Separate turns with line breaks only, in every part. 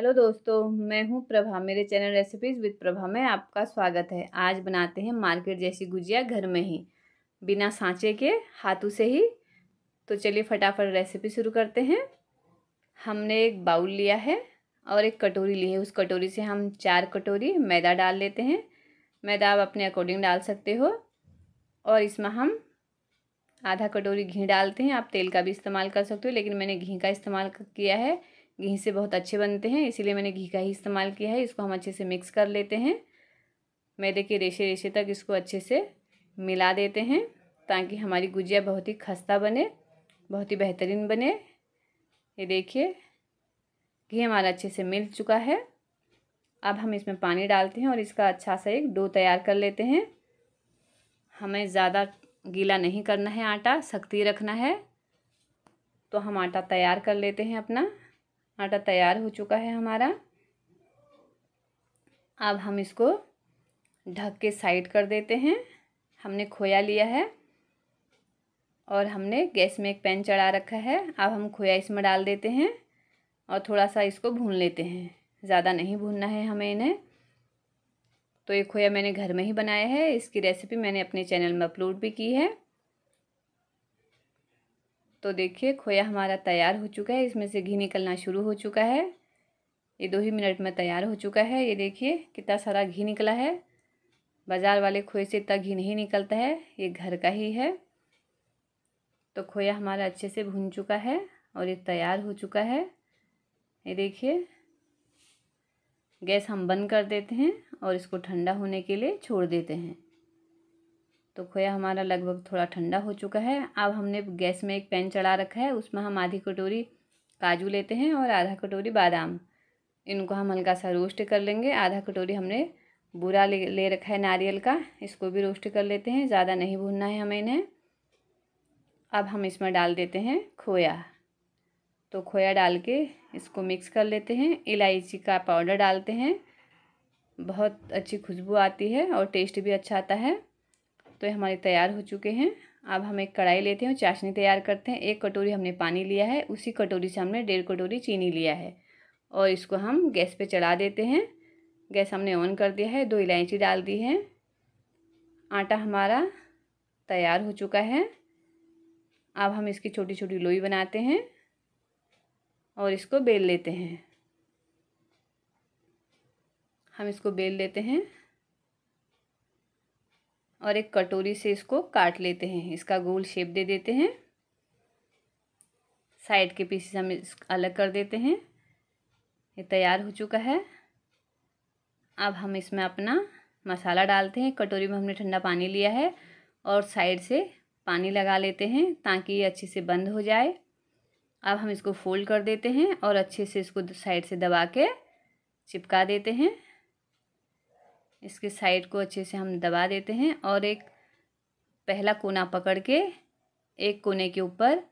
hello दोस्तों मैं हूं प्रभा मेरे चैनल रेसिपीज़ विद प्रभा में आपका स्वागत है आज बनाते हैं मार्केट जैसी गुजिया घर में ही बिना सांचे के हाथों से ही तो चलिए फटाफट रेसिपी शुरू करते हैं हमने एक बाउल लिया है और एक कटोरी ली है उस कटोरी से हम चार कटोरी मैदा डाल लेते हैं मैदा आप अपने अकॉर्डिंग डाल सकते हो और इसमें हम आधा कटोरी घी डालते हैं आप तेल का भी इस्तेमाल कर सकते हो लेकिन मैंने घी का इस्तेमाल किया है घी से बहुत अच्छे बनते हैं इसीलिए मैंने घी का ही इस्तेमाल किया है इसको हम अच्छे से मिक्स कर लेते हैं मैदे के रेशे रेशे तक इसको अच्छे से मिला देते हैं ताकि हमारी गुजिया बहुत ही खस्ता बने बहुत ही बेहतरीन बने ये देखिए घी हमारा अच्छे से मिल चुका है अब हम इसमें पानी डालते हैं और इसका अच्छा सा एक डो तैयार कर लेते हैं हमें ज़्यादा गीला नहीं करना है आटा सख्ती रखना है तो हम आटा तैयार कर लेते हैं अपना आटा तैयार हो चुका है हमारा अब हम इसको ढक के साइड कर देते हैं हमने खोया लिया है और हमने गैस में एक पैन चढ़ा रखा है अब हम खोया इसमें डाल देते हैं और थोड़ा सा इसको भून लेते हैं ज़्यादा नहीं भूनना है हमें इन्हें तो ये खोया मैंने घर में ही बनाया है इसकी रेसिपी मैंने अपने चैनल में अपलोड भी की है तो देखिए खोया हमारा तैयार हो चुका है इसमें से घी निकलना शुरू हो चुका है ये दो ही मिनट में तैयार हो चुका है ये देखिए कितना सारा घी निकला है बाज़ार वाले खोए से इतना घी नहीं निकलता है ये घर का ही है तो खोया हमारा अच्छे से भून चुका है और ये तैयार हो चुका है ये देखिए गैस हम बंद कर देते हैं और इसको ठंडा होने के लिए छोड़ देते हैं तो खोया हमारा लगभग थोड़ा ठंडा हो चुका है अब हमने गैस में एक पैन चढ़ा रखा है उसमें हम आधी कटोरी काजू लेते हैं और आधा कटोरी बादाम इनको हम हल्का सा रोस्ट कर लेंगे आधा कटोरी हमने बुरा ले ले रखा है नारियल का इसको भी रोस्ट कर लेते हैं ज़्यादा नहीं भूनना है हमें इन्हें अब हम इसमें डाल देते हैं खोया तो खोया डाल के इसको मिक्स कर लेते हैं इलायची का पाउडर डालते हैं बहुत अच्छी खुशबू आती है और टेस्ट भी अच्छा आता है तो ये हमारे तैयार हो चुके हैं अब हम एक कढ़ाई लेते हैं और चाशनी तैयार करते हैं एक कटोरी हमने पानी लिया है उसी कटोरी से हमने डेढ़ कटोरी चीनी लिया है और इसको हम गैस पे चढ़ा देते हैं गैस हमने ऑन कर दिया है दो इलायची डाल दी है आटा हमारा तैयार हो चुका है अब हम इसकी छोटी छोटी लोई बनाते हैं और इसको बेल लेते हैं हम इसको बेल लेते हैं और एक कटोरी से इसको काट लेते हैं इसका गोल शेप दे देते हैं साइड के पीसेस हम अलग कर देते हैं ये तैयार हो चुका है अब हम इसमें अपना मसाला डालते हैं कटोरी में हमने ठंडा पानी लिया है और साइड से पानी लगा लेते हैं ताकि ये अच्छे से बंद हो जाए अब हम इसको फोल्ड कर देते हैं और अच्छे से इसको साइड से दबा के चिपका देते हैं इसके साइड को अच्छे से हम दबा देते हैं और एक पहला कोना पकड़ के एक कोने के ऊपर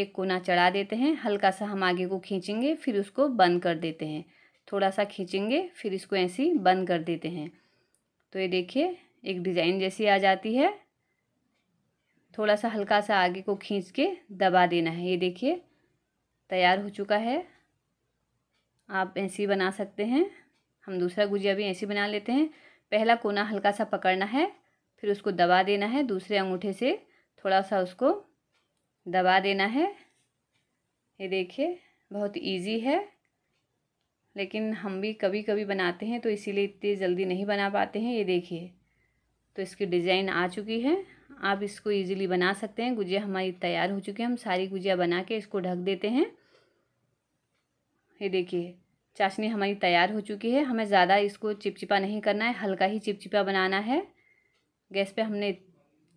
एक कोना चढ़ा देते हैं हल्का सा हम आगे को खींचेंगे फिर उसको बंद कर देते हैं थोड़ा सा खींचेंगे फिर इसको ऐसे ही बंद कर देते हैं तो ये देखिए एक डिज़ाइन जैसी आ जाती है थोड़ा सा हल्का सा आगे को खींच के दबा देना है ये देखिए तैयार हो चुका है आप ऐसे ही बना सकते हैं हम दूसरा गुजिया भी ऐसे बना लेते हैं पहला कोना हल्का सा पकड़ना है फिर उसको दबा देना है दूसरे अंगूठे से थोड़ा सा उसको दबा देना है ये देखिए बहुत इजी है लेकिन हम भी कभी कभी बनाते हैं तो इसीलिए इतनी जल्दी नहीं बना पाते हैं ये देखिए तो इसकी डिज़ाइन आ चुकी है आप इसको इजीली बना सकते हैं गुजिया हमारी तैयार हो चुकी है हम सारी गुजिया बना के इसको ढक देते हैं ये देखिए चाशनी हमारी तैयार हो चुकी है हमें ज़्यादा इसको चिपचिपा नहीं करना है हल्का ही चिपचिपा बनाना है गैस पे हमने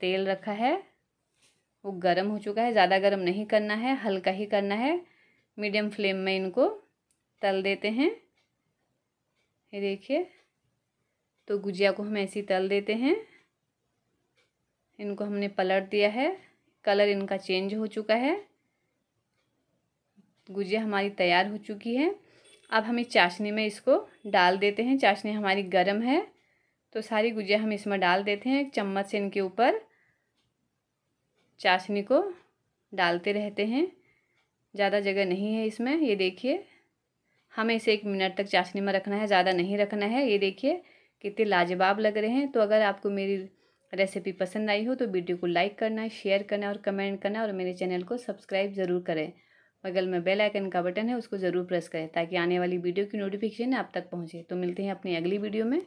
तेल रखा है वो गर्म हो चुका है ज़्यादा गर्म नहीं करना है हल्का ही करना है मीडियम फ्लेम में इनको तल देते हैं ये देखिए तो गुजिया को हम ऐसे ही तल देते हैं इनको हमने पलट दिया है कलर इनका चेंज हो चुका है गुजिया हमारी तैयार हो चुकी है अब हम इस चाशनी में इसको डाल देते हैं चाशनी हमारी गर्म है तो सारी गुजिया हम इसमें डाल देते हैं एक चम्मच से इनके ऊपर चाशनी को डालते रहते हैं ज़्यादा जगह नहीं है इसमें ये देखिए हमें इसे एक मिनट तक चाशनी में रखना है ज़्यादा नहीं रखना है ये देखिए कितने लाजवाब लग रहे हैं तो अगर आपको मेरी रेसिपी पसंद आई हो तो वीडियो को लाइक करना शेयर करना और कमेंट करना और मेरे चैनल को सब्सक्राइब ज़रूर करें बगल में बेल आइकन का बटन है उसको ज़रूर प्रेस करें ताकि आने वाली वीडियो की नोटिफिकेशन आप तक पहुँचे तो मिलते हैं अपनी अगली वीडियो में